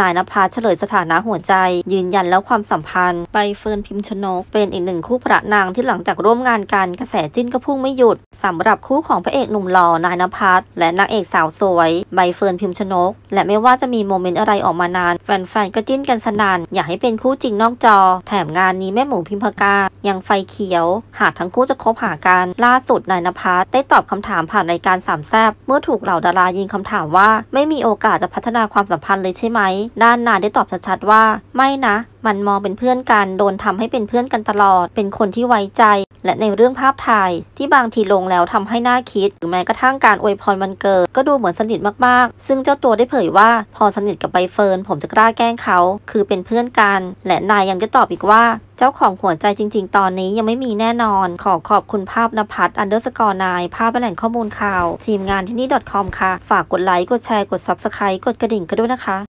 นายนภัสเฉลยสถานะหัวใจ ยืนยันแล้วความสัมพันธ์ ไปเฟิร์นพิมชนก เป็นอีกหนึ่งคู่พระนางที่หลังจากร่วมงานกัน กระแสจิ้นก็พุ่งไม่หยุด สำหรับคู่ของพระเอกหนุ่มหล่อนายนภัสและนางเอกสาวสวย ใบเฟิร์นพิมชนก และไม่ว่าจะมีโมเมนต์อะไรออกมานาน แฟน ๆ ก็จิ้นกันสนานอยากให้เป็นคู่จริงนอกจอ แถมงานนี้แม่หมูพิมพกายังไฟเขียว หากทั้งคู่จะคบหากันล่าสุดนายนภัสได้ตอบคำถามผ่านรายการสามแซบเมื่อถูกเหล่าดารายิงคำถามว่า ไม่มีโอกาสจะพัฒนาความสัมพันธ์เลยใช่ไหมด้านนาได้ตอบชัดๆว่า ไม่นะ มันมองเป็นเพื่อนกัน โดนทำให้เป็นเพื่อนกันตลอด เป็นคนที่ไว้ใจ และในเรื่องภาพถ่าย ที่บางทีลงแล้ว ทำให้หน่าคิด หรือแม้กระทั่งการอวยพรวันเกิด ก็ดูเหมือนสนิทมาก ๆ ซึ่งเจ้าตัวได้เผยว่าพอสนิทกับใบเฟิร์นผมจะกล้าแกล้งเขา คือเป็นเพื่อนกัน และนายยังได้ตอบอีกว่า เจ้าของหัวใจจริง ๆ ตอนนี้ยังไม่มีแน่นอน ขอขอบคุณภาพนภัสอันเดอร์สกอร์นาย ภาพแหล่งข้อมูลข่าว ทีมงานที่นี่ .com ค่ะ ฝากกดไลค์ กดแชร์ กด Subscribe กดกระดิ่งกันด้วยนะคะ